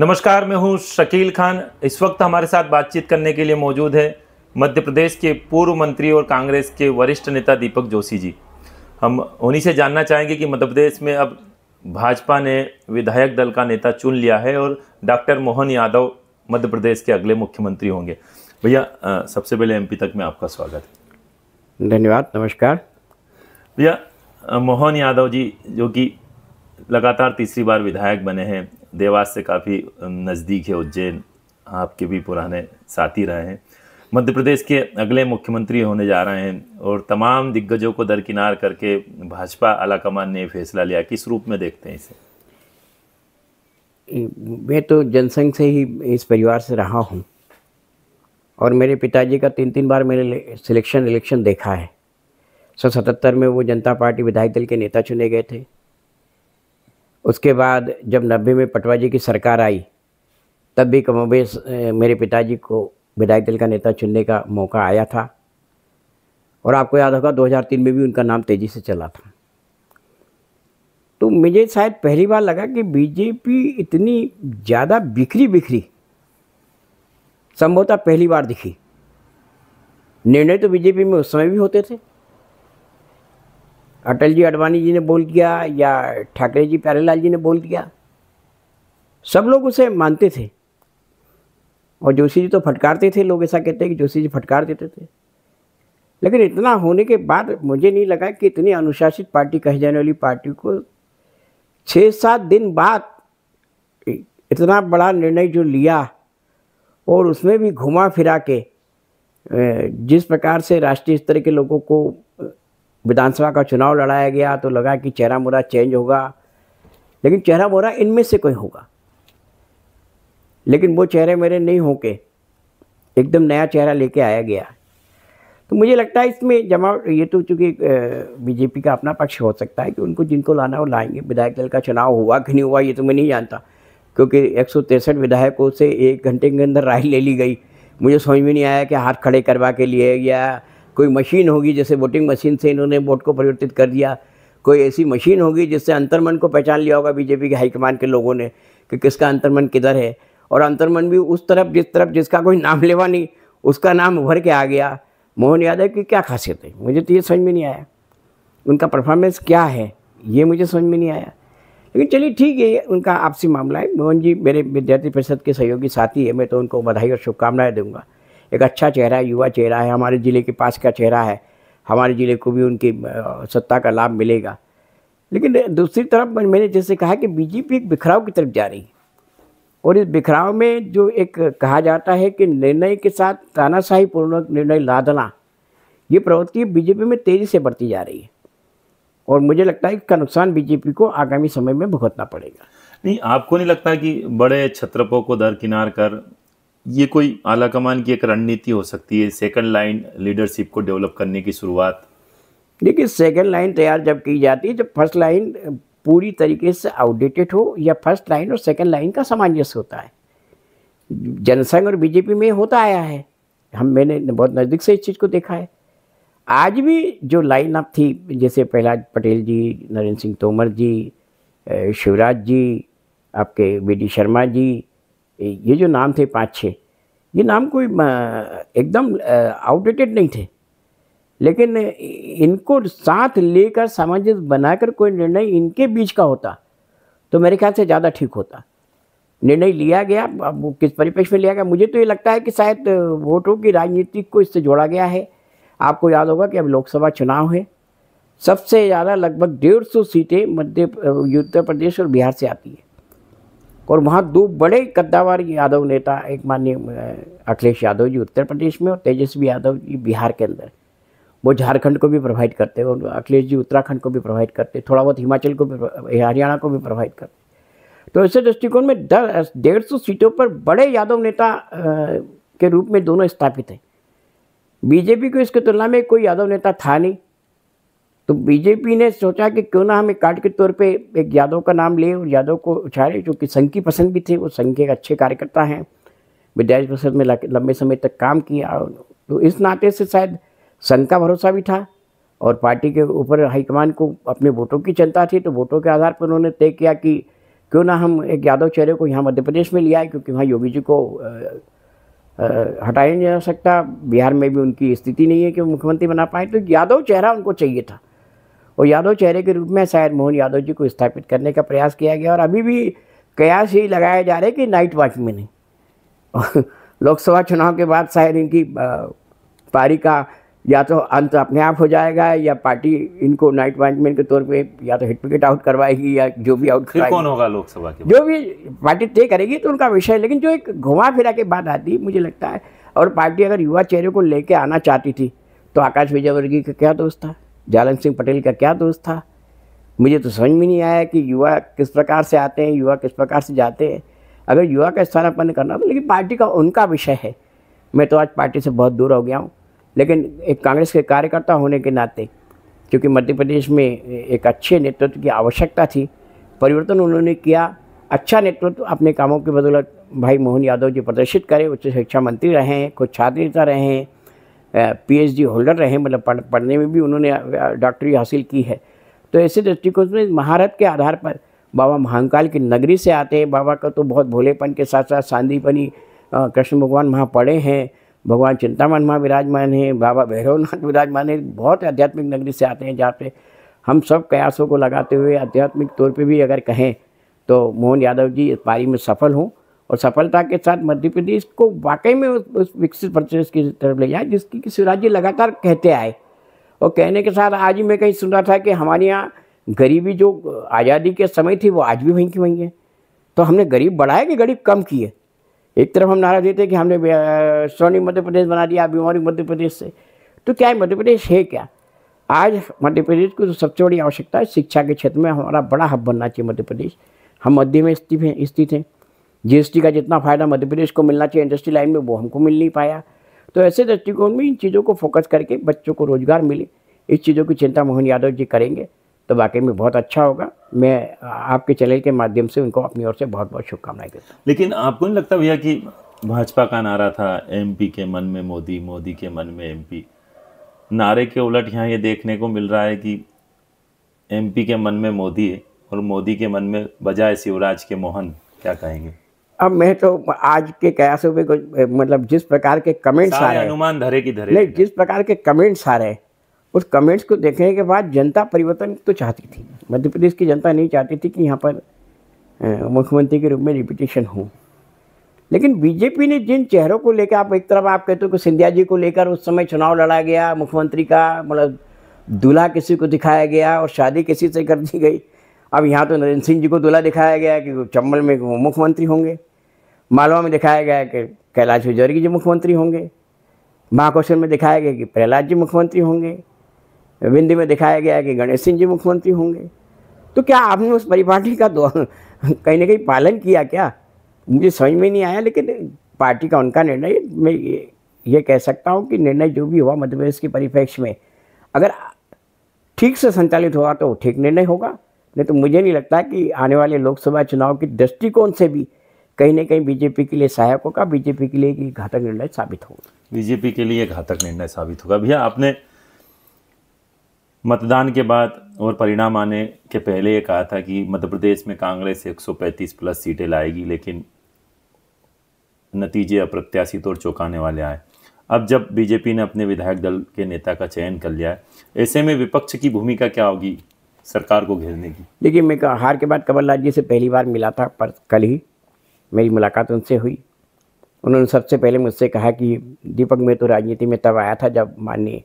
नमस्कार मैं हूं शकील खान इस वक्त हमारे साथ बातचीत करने के लिए मौजूद है मध्य प्रदेश के पूर्व मंत्री और कांग्रेस के वरिष्ठ नेता दीपक जोशी जी हम उन्हीं से जानना चाहेंगे कि मध्य प्रदेश में अब भाजपा ने विधायक दल का नेता चुन लिया है और डॉक्टर मोहन यादव मध्य प्रदेश के अगले मुख्यमंत्री होंगे भैया सबसे पहले एम तक में आपका स्वागत है धन्यवाद नमस्कार भैया मोहन यादव जी जो कि लगातार तीसरी बार विधायक बने हैं देवास से काफ़ी नज़दीक है उज्जैन आपके भी पुराने साथी रहे हैं मध्य प्रदेश के अगले मुख्यमंत्री होने जा रहे हैं और तमाम दिग्गजों को दरकिनार करके भाजपा आलाकमान ने फैसला लिया किस रूप में देखते हैं इसे मैं तो जनसंघ से ही इस परिवार से रहा हूँ और मेरे पिताजी का तीन तीन बार मैंने सिलेक्शन इलेक्शन देखा है सौ सतहत्तर में वो जनता पार्टी विधायक दल के नेता चुने गए थे उसके बाद जब नब्बे में पटवा जी की सरकार आई तब भी कमोबेश मेरे पिताजी को विधायक दल का नेता चुनने का मौका आया था और आपको याद होगा 2003 में भी उनका नाम तेज़ी से चला था तो मुझे शायद पहली बार लगा कि बीजेपी इतनी ज़्यादा बिखरी बिखरी संभवतः पहली बार दिखी निर्णय तो बीजेपी में उस समय भी होते थे अटल जी अडवाणी जी ने बोल दिया या ठाकरे जी प्यारेलाल जी ने बोल दिया सब लोग उसे मानते थे और जोशी जी तो फटकारते थे लोग ऐसा कहते हैं कि जोशी जी फटकार देते थे लेकिन इतना होने के बाद मुझे नहीं लगा कि इतनी अनुशासित पार्टी कही जाने वाली पार्टी को छः सात दिन बाद इतना बड़ा निर्णय जो लिया और उसमें भी घुमा फिरा के जिस प्रकार से राष्ट्रीय स्तर के लोगों को विधानसभा का चुनाव लड़ाया गया तो लगा कि चेहरा मोरा चेंज होगा लेकिन चेहरा मोरा इनमें से कोई होगा लेकिन वो चेहरे मेरे नहीं होके एकदम नया चेहरा लेके आया गया तो मुझे लगता है इसमें जमा ये तो चूँकि बीजेपी का अपना पक्ष हो सकता है कि उनको जिनको लाना वो लाएंगे विधायक दल का चुनाव हुआ कि नहीं हुआ ये तो मैं नहीं जानता क्योंकि एक विधायकों से एक घंटे के अंदर राय ले ली गई मुझे समझ में नहीं आया कि हाथ खड़े करवा के लिए या कोई मशीन होगी जैसे वोटिंग मशीन से इन्होंने वोट को परिवर्तित कर दिया कोई ऐसी मशीन होगी जिससे अंतर्मन को पहचान लिया होगा बीजेपी के हाईकमान के लोगों ने कि किसका अंतर्मन किधर है और अंतर्मन भी उस तरफ जिस तरफ जिसका कोई नाम लेवा नहीं उसका नाम उभर के आ गया मोहन यादव की क्या खासियत है मुझे तो ये समझ में नहीं आया उनका परफॉर्मेंस क्या है ये मुझे समझ में नहीं आया लेकिन चलिए ठीक है उनका आपसी मामला है मोहन जी मेरे विद्यार्थी परिषद के सहयोगी साथी है मैं तो उनको बधाई और शुभकामनाएं दूंगा एक अच्छा चेहरा है युवा चेहरा है हमारे ज़िले के पास का चेहरा है हमारे ज़िले को भी उनकी सत्ता का लाभ मिलेगा लेकिन दूसरी तरफ मैंने जैसे कहा कि बीजेपी एक बिखराव की तरफ जा रही है और इस बिखराव में जो एक कहा जाता है कि निर्णय के साथ तानाशाही पूर्वक निर्णय लादना ये प्रवृत्ति बीजेपी में तेज़ी से बढ़ती जा रही है और मुझे लगता है इसका नुकसान बीजेपी को आगामी समय में भुगतना पड़ेगा नहीं आपको नहीं लगता कि बड़े छत्रपों को दरकिनार कर ये कोई आला कमान की एक रणनीति हो सकती है सेकंड लाइन लीडरशिप को डेवलप करने की शुरुआत देखिए सेकंड लाइन तैयार जब की जाती है जब फर्स्ट लाइन पूरी तरीके से आउटडेटेड हो या फर्स्ट लाइन और सेकंड लाइन का सामंजस्य होता है जनसंघ और बीजेपी में होता आया है हम मैंने बहुत नज़दीक से इस चीज़ को देखा है आज भी जो लाइन अप थी जैसे प्रहलाद पटेल जी नरेंद्र सिंह तोमर जी शिवराज जी आपके बी डी शर्मा जी ये जो नाम थे पाँच छः ये नाम कोई एकदम आउटडेटेड नहीं थे लेकिन इनको साथ लेकर सामंजस्य बनाकर कोई निर्णय इनके बीच का होता तो मेरे ख्याल से ज़्यादा ठीक होता निर्णय लिया गया अब वो किस परिप्रेक्ष्य में लिया गया मुझे तो ये लगता है कि शायद वोटों की राजनीति को इससे जोड़ा गया है आपको याद होगा कि अब लोकसभा चुनाव है सबसे ज़्यादा लगभग डेढ़ सौ सीटें मध्य उत्तर प्रदेश और बिहार से आती है और वहाँ दो बड़े कद्दावर यादव नेता एक माननीय अखिलेश यादव जी उत्तर प्रदेश में और तेजस्वी यादव जी बिहार के अंदर वो झारखंड को भी प्रोवाइड करते हैं और अखिलेश जी उत्तराखंड को भी प्रोवाइड करते थोड़ा बहुत हिमाचल को भी हरियाणा को भी प्रोवाइड करते तो ऐसे दृष्टिकोण में दस डेढ़ सौ सीटों पर बड़े यादव नेता के रूप में दोनों स्थापित हैं बीजेपी को इसके तुलना में कोई यादव नेता था नहीं तो बीजेपी ने सोचा कि क्यों ना हम एक कार्ड के तौर पे एक यादव का नाम ले और यादव को उछाले जो कि संघ की पसंद भी थे वो संघ के अच्छे कार्यकर्ता हैं विद्यालय परिषद में लंबे समय तक काम किया तो इस नाते से शायद संघ का भरोसा भी था और पार्टी के ऊपर हाईकमान को अपने वोटों की चिंता थी तो वोटों के आधार पर उन्होंने तय किया कि क्यों ना हम एक यादव चेहरे को यहाँ मध्य प्रदेश में लिया है क्योंकि वहाँ योगी जी को हटाया नहीं जा सकता बिहार में भी उनकी स्थिति नहीं है कि वो मुख्यमंत्री बना पाए तो यादव चेहरा उनको चाहिए था और यादव चेहरे के रूप में शायद मोहन यादव जी को स्थापित करने का प्रयास किया गया और अभी भी कयास ही लगाए जा रहे कि नाइट वॉच में नहीं लोकसभा चुनाव के बाद शायद इनकी पारी का या तो अंत अपने आप हो जाएगा या पार्टी इनको नाइट वॉचमैन के तौर पे या तो हिट विकेट आउट करवाएगी या जो भी आउट कौन होगा लोकसभा के जो भी पार्टी तय करेगी तो उनका विषय है लेकिन जो एक घुमा फिरा के बात आती है मुझे लगता है और पार्टी अगर युवा चेहरे को लेके आना चाहती थी तो आकाश विजयवर्गीय का क्या दोस्त था जालन सिंह पटेल का क्या दोस्त था मुझे तो समझ में नहीं आया कि युवा किस प्रकार से आते हैं युवा किस प्रकार से जाते हैं अगर युवा का स्थानापन्न करना तो लेकिन पार्टी का उनका विषय है मैं तो आज पार्टी से बहुत दूर हो गया हूँ लेकिन एक कांग्रेस के कार्यकर्ता होने के नाते क्योंकि मध्य प्रदेश में एक अच्छे नेतृत्व की आवश्यकता थी परिवर्तन उन्होंने किया अच्छा नेतृत्व अपने कामों के बदौलत भाई मोहन यादव जी प्रदर्शित करें उच्च शिक्षा मंत्री रहे हैं छात्र रहे हैं पीएचडी होल्डर रहे मतलब पढ़, पढ़ने में भी उन्होंने डॉक्टरी हासिल की है तो ऐसे दृष्टिकोण में महारत के आधार पर बाबा महाकाल की नगरी से आते हैं बाबा का तो बहुत भोलेपन के साथ साथ शांतिपनी कृष्ण भगवान वहाँ पड़े हैं भगवान चिंतामन वहाँ विराजमान हैं बाबा भैरवनाथ विराजमान हैं बहुत आध्यात्मिक नगरी से आते हैं जहाँ पे हम सब कयासों को लगाते हुए आध्यात्मिक तौर पे भी अगर कहें तो मोहन यादव जी इस पारी में सफल हों और सफलता के साथ मध्य प्रदेश को वाकई में उस, विकसित प्रदेश की तरफ ले जाए जिसकी कि शिवराज जी लगातार कहते आए और कहने के साथ आज ही मैं कहीं सुन रहा था कि हमारे यहाँ गरीबी जो आज़ादी के समय थी वो आज भी वहीं की वहीं है तो हमने गरीब बढ़ाए कि गरीब कम किए एक तरफ हम नारा देते कि हमने स्वर्णिम मध्य प्रदेश बना दिया बीमारी मध्य प्रदेश से तो क्या मध्य प्रदेश है क्या आज मध्य प्रदेश को जो तो सबसे बड़ी आवश्यकता है शिक्षा के क्षेत्र में हमारा बड़ा हब बनना चाहिए मध्य प्रदेश हम मध्य में स्थित हैं स्थित हैं जीएसटी का जितना फ़ायदा मध्य प्रदेश को मिलना चाहिए इंडस्ट्री लाइन में वो हमको मिल नहीं पाया तो ऐसे दृष्टिकोण में इन चीज़ों को फोकस करके बच्चों को रोज़गार मिले इस चीज़ों की चिंता मोहन यादव जी करेंगे तो वाकई में बहुत अच्छा होगा मैं आपके चैनल के माध्यम से उनको अपनी ओर से बहुत बहुत शुभकामनाएं देता हूँ लेकिन आपको नहीं लगता भैया कि भाजपा का नारा था एम के मन में मोदी मोदी के मन में एम नारे के उलट यहाँ ये देखने को मिल रहा है कि एम के मन में मोदी और मोदी के मन में बजाय शिवराज के मोहन क्या कहेंगे अब मैं तो आज के कयासों में मतलब जिस प्रकार के कमेंट्स आ रहे हैं अनुमान धरे की धरे नहीं जिस प्रकार के कमेंट्स आ रहे हैं उस कमेंट्स को देखने के बाद जनता परिवर्तन तो चाहती थी मध्य प्रदेश की जनता नहीं चाहती थी कि यहाँ पर मुख्यमंत्री के रूप में रिपीटेशन हो लेकिन बीजेपी ने जिन चेहरों को लेकर आप एक तरफ आप कहते हो कि सिंधिया जी को लेकर उस समय चुनाव लड़ा गया मुख्यमंत्री का मतलब दूल्हा किसी को दिखाया गया और शादी किसी से कर दी गई अब यहाँ तो नरेंद्र सिंह जी को दूल्हा दिखाया गया कि चंबल में मुख्यमंत्री होंगे मालवा में दिखाया गया कि कैलाश विजौरी जी मुख्यमंत्री होंगे महाकौशल में दिखाया गया कि प्रहलाद जी मुख्यमंत्री होंगे विंध्य में दिखाया गया कि गणेश सिंह जी मुख्यमंत्री होंगे तो क्या आपने उस परिपाटी का दो कहीं ना कहीं पालन किया क्या मुझे समझ में नहीं आया लेकिन पार्टी का उनका निर्णय मैं ये, ये कह सकता हूँ कि निर्णय जो भी हुआ मध्य प्रदेश के परिप्रेक्ष्य में अगर ठीक से संचालित होगा तो ठीक निर्णय होगा नहीं तो मुझे नहीं लगता कि आने वाले लोकसभा चुनाव के दृष्टिकोण से भी कहीं ना कहीं बीजेपी के लिए सहायक होगा बीजेपी के लिए घातक निर्णय साबित होगा बीजेपी के लिए घातक निर्णय साबित होगा भैया आपने मतदान के बाद और परिणाम आने के पहले ये कहा था कि मध्य प्रदेश में कांग्रेस 135 प्लस सीटें लाएगी लेकिन नतीजे अप्रत्याशित और चौंकाने वाले आए अब जब बीजेपी ने अपने विधायक दल के नेता का चयन कर लिया है ऐसे में विपक्ष की भूमिका क्या होगी सरकार को घेरने की देखिए मैं हार के बाद कमलनाथ जी से पहली बार मिला था पर कल ही मेरी मुलाकात उनसे हुई उन्होंने सबसे पहले मुझसे कहा कि दीपक मैं तो राजनीति में तब आया था जब माननीय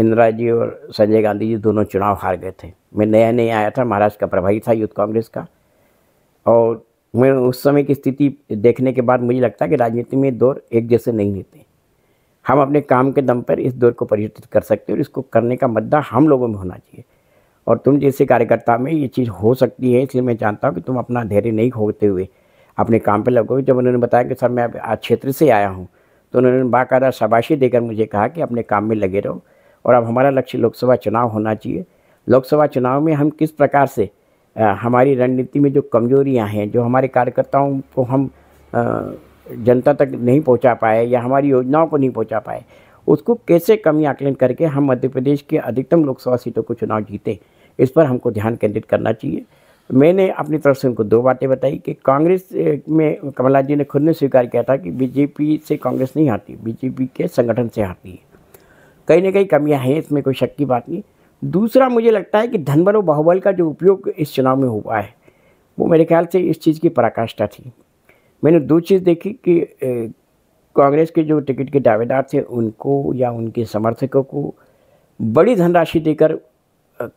इंदिरा जी और संजय गांधी जी दोनों चुनाव हार गए थे मैं नया नया आया था महाराष्ट्र का प्रभारी था यूथ कांग्रेस का और मैं उस समय की स्थिति देखने के बाद मुझे लगता कि राजनीति में दौर एक जैसे नहीं रहते हम अपने काम के दम पर इस दौर को परिवर्तित कर सकते हैं और इसको करने का मद्दा हम लोगों में होना चाहिए और तुम जैसे कार्यकर्ता में ये चीज़ हो सकती है इसलिए मैं जानता हूँ कि तुम अपना धैर्य नहीं खोते हुए अपने काम पे लग गए जब उन्होंने बताया कि सर मैं आज क्षेत्र से आया हूँ तो उन्होंने बाकायदा शाबाशी देकर मुझे कहा कि अपने काम में लगे रहो और अब हमारा लक्ष्य लोकसभा चुनाव होना चाहिए लोकसभा चुनाव में हम किस प्रकार से आ, हमारी रणनीति में जो कमजोरियां हैं जो हमारे कार्यकर्ताओं को हम आ, जनता तक नहीं पहुंचा पाए या हमारी योजनाओं को नहीं पहुंचा पाए उसको कैसे कमी आकलन करके हम मध्य प्रदेश के अधिकतम लोकसभा सीटों को चुनाव जीते इस पर हमको ध्यान केंद्रित करना चाहिए मैंने अपनी तरफ से उनको दो बातें बताई कि कांग्रेस में कमलनाथ जी ने खुद ने स्वीकार किया था कि बीजेपी से कांग्रेस नहीं हारती बीजेपी के संगठन से हारती है कहीं ना कहीं कमियां हैं इसमें कोई शक की बात नहीं दूसरा मुझे लगता है कि धनबल और बाहुबल का जो उपयोग इस चुनाव में हुआ है वो मेरे ख्याल से इस चीज़ की पराकाष्ठा थी मैंने दो चीज़ देखी कि कांग्रेस के जो टिकट के दावेदार थे उनको या उनके समर्थकों को बड़ी धनराशि देकर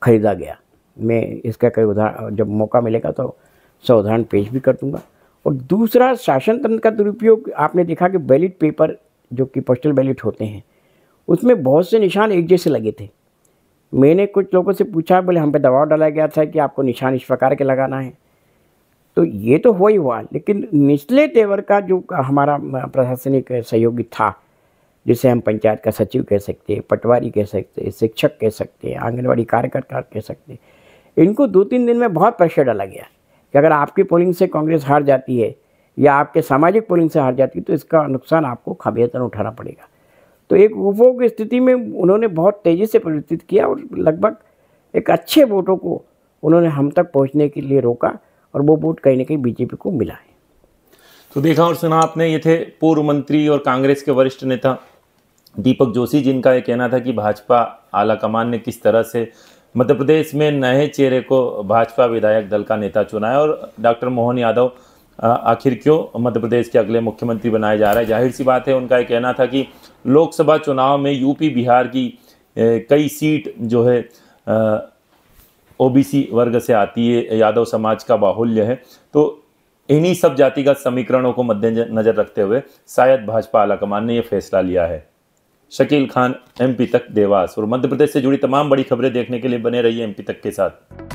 खरीदा गया मैं इसका कई उदाहरण जब मौका मिलेगा तो सौ उदाहरण पेश भी कर दूंगा और दूसरा शासन तंत्र का दुरुपयोग आपने देखा कि बैलेट पेपर जो कि पोस्टल बैलेट होते हैं उसमें बहुत से निशान एक जैसे लगे थे मैंने कुछ लोगों से पूछा बोले हम पे दबाव डाला गया था कि आपको निशान इस प्रकार के लगाना है तो ये तो हुआ ही हुआ लेकिन निचले तेवर का जो हमारा प्रशासनिक सहयोगी था जिसे हम पंचायत का सचिव कह सकते हैं पटवारी कह सकते हैं शिक्षक कह सकते हैं आंगनबाड़ी कार्यकर्ता कह सकते हैं इनको दो तीन दिन में बहुत प्रेशर डाला गया कि अगर आपकी पोलिंग से कांग्रेस हार जाती है या आपके सामाजिक पोलिंग से हार जाती है तो इसका नुकसान आपको खबेतर उठाना पड़ेगा तो एक वो की स्थिति में उन्होंने बहुत तेज़ी से परिवर्तित किया और लगभग एक अच्छे वोटों को उन्होंने हम तक पहुंचने के लिए रोका और वो वोट कहीं ना कहीं बीजेपी को मिला है तो देखा और सुना आपने ये थे पूर्व मंत्री और कांग्रेस के वरिष्ठ नेता दीपक जोशी जिनका ये कहना था कि भाजपा आला कमान ने किस तरह से मध्य प्रदेश में नए चेहरे को भाजपा विधायक दल का नेता चुना है और डॉक्टर मोहन यादव आखिर क्यों मध्य प्रदेश के अगले मुख्यमंत्री बनाए जा रहे हैं जाहिर सी बात है उनका यह कहना था कि लोकसभा चुनाव में यूपी बिहार की कई सीट जो है ओबीसी वर्ग से आती है यादव समाज का बाहुल्य है तो इन्हीं सब जातिगत समीकरणों को मद्देनजर रखते हुए शायद भाजपा आलाकमान ने यह फैसला लिया है शकील खान एमपी तक देवास और मध्य प्रदेश से जुड़ी तमाम बड़ी खबरें देखने के लिए बने रहिए एमपी तक के साथ